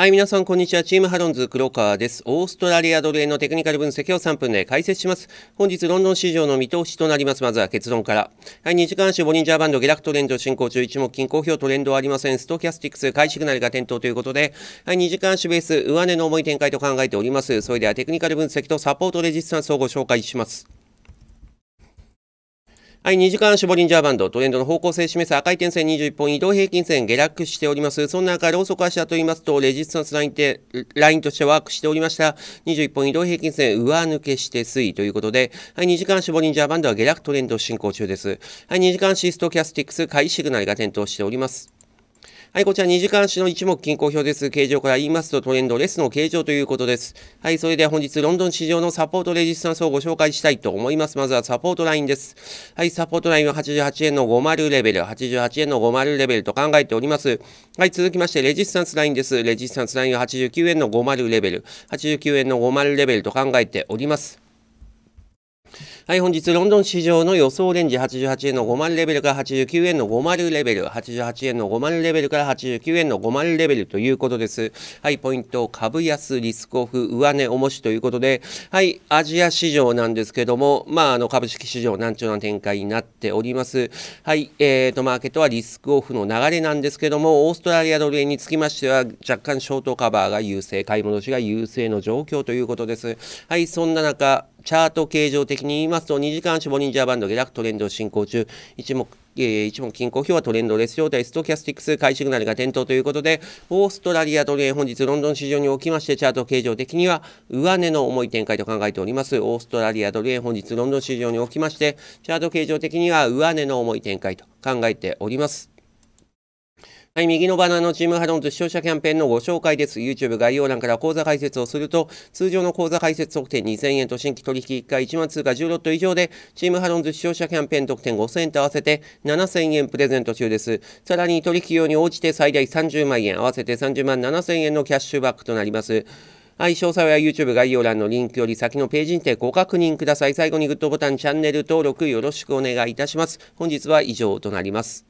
はい、皆さん、こんにちは。チームハロンズ、黒川です。オーストラリアドル円のテクニカル分析を3分で解説します。本日、ロンドン市場の見通しとなります。まずは結論から。はい、2時間足、ボリンジャーバンド、下落トレンド進行中、一目金、好表トレンドはありません。ストキャスティックス、買いシグナルが点灯ということで、はい、2時間足ベース、上値の重い展開と考えております。それでは、テクニカル分析とサポートレジスタンスをご紹介します。はい、2時間絞りんじゃーバンド、トレンドの方向性示す赤い点線21本、移動平均線下落しております。その中、ローソク足と言いますと、レジスタンスラインラインとしてワークしておりました。21本移動平均線上抜けして推移ということで、はい、2時間絞りんじゃーバンドは下落トレンド進行中です。はい、2時間シストキャスティックス、買いシグナルが点灯しております。はい、こちら2時間足の一目均衡表です。形状から言いますとトレンド、レスの形状ということです。はい、それでは本日ロンドン市場のサポートレジスタンスをご紹介したいと思います。まずはサポートラインです。はい、サポートラインは88円の50レベル、88円の50レベルと考えております。はい、続きましてレジスタンスラインです。レジスタンスラインは89円の50レベル、89円の50レベルと考えております。はい、本日、ロンドン市場の予想レンジ88円の5万レベルから89円の50レベル、88円の5万レベルから89円の50レベルということです。はい、ポイント、株安、リスクオフ、上値、重しということで、はい、アジア市場なんですけども、まあ、あの、株式市場、難聴な展開になっております。はい、えーと、マーケットはリスクオフの流れなんですけども、オーストラリアドル円につきましては、若干ショートカバーが優勢、買い戻しが優勢の状況ということです。はい、そんな中、チャート形状的に言いますと、2時間足ボリンジャーバンド下落トレンド進行中、一目、えー、一目均衡表はトレンドレス状態、ストキャスティックス買いシグナルが点灯ということで、オーストラリアドル円本日ロンドン市場におきまして、チャート形状的には上値の重い展開と考えております。オーストラリアドル円本日ロンドン市場におきまして、チャート形状的には上値の重い展開と考えております。はい、右のバナーのチームハロンズ視聴者キャンペーンのご紹介です。YouTube 概要欄から講座解説をすると、通常の講座解説特典2000円と新規取引1回1万通貨10ロット以上で、チームハロンズ視聴者キャンペーン特典5000円と合わせて7000円プレゼント中です。さらに取引用に応じて最大30万円、合わせて30万7000円のキャッシュバックとなります。はい、詳細は YouTube 概要欄のリンクより先のページにてご確認ください。最後にグッドボタン、チャンネル登録よろしくお願いいたします。本日は以上となります。